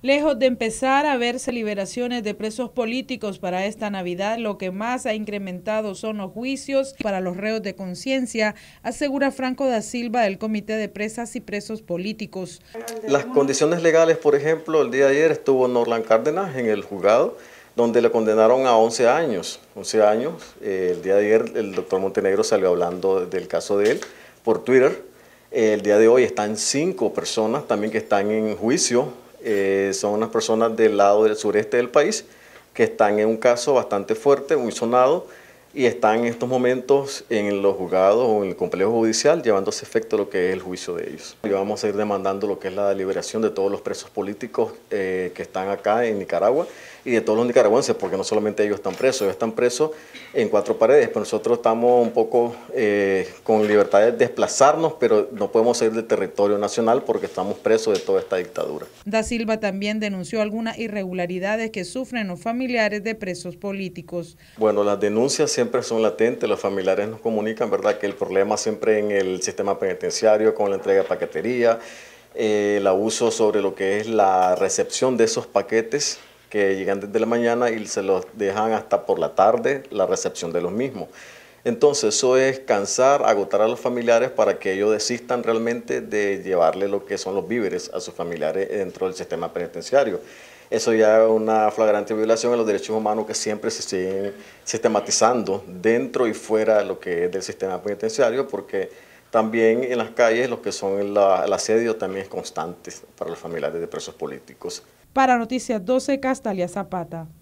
Lejos de empezar a verse liberaciones de presos políticos para esta Navidad, lo que más ha incrementado son los juicios para los reos de conciencia, asegura Franco da Silva del Comité de Presas y Presos Políticos. Las condiciones legales, por ejemplo, el día de ayer estuvo Norlan Cárdenas en el juzgado, donde le condenaron a 11 años. 11 años, eh, el día de ayer el doctor Montenegro salió hablando del caso de él por Twitter. Eh, el día de hoy están cinco personas también que están en juicio eh, son unas personas del lado del sureste del país que están en un caso bastante fuerte, muy sonado, y están en estos momentos en los juzgados o en el complejo judicial llevándose a efecto lo que es el juicio de ellos. Y vamos a ir demandando lo que es la liberación de todos los presos políticos eh, que están acá en Nicaragua y de todos los nicaragüenses, porque no solamente ellos están presos, ellos están presos en cuatro paredes, pero nosotros estamos un poco eh, con libertad de desplazarnos, pero no podemos salir del territorio nacional porque estamos presos de toda esta dictadura. Da Silva también denunció algunas irregularidades que sufren los familiares de presos políticos. Bueno, las denuncias siempre siempre son latentes, los familiares nos comunican, ¿verdad?, que el problema siempre en el sistema penitenciario, con la entrega de paquetería, eh, el abuso sobre lo que es la recepción de esos paquetes que llegan desde la mañana y se los dejan hasta por la tarde, la recepción de los mismos. Entonces eso es cansar, agotar a los familiares para que ellos desistan realmente de llevarle lo que son los víveres a sus familiares dentro del sistema penitenciario. Eso ya es una flagrante violación de los derechos humanos que siempre se siguen sistematizando dentro y fuera de lo que es del sistema penitenciario porque también en las calles lo que son el asedio también es constante para los familiares de presos políticos. Para Noticias 12, Castalia Zapata.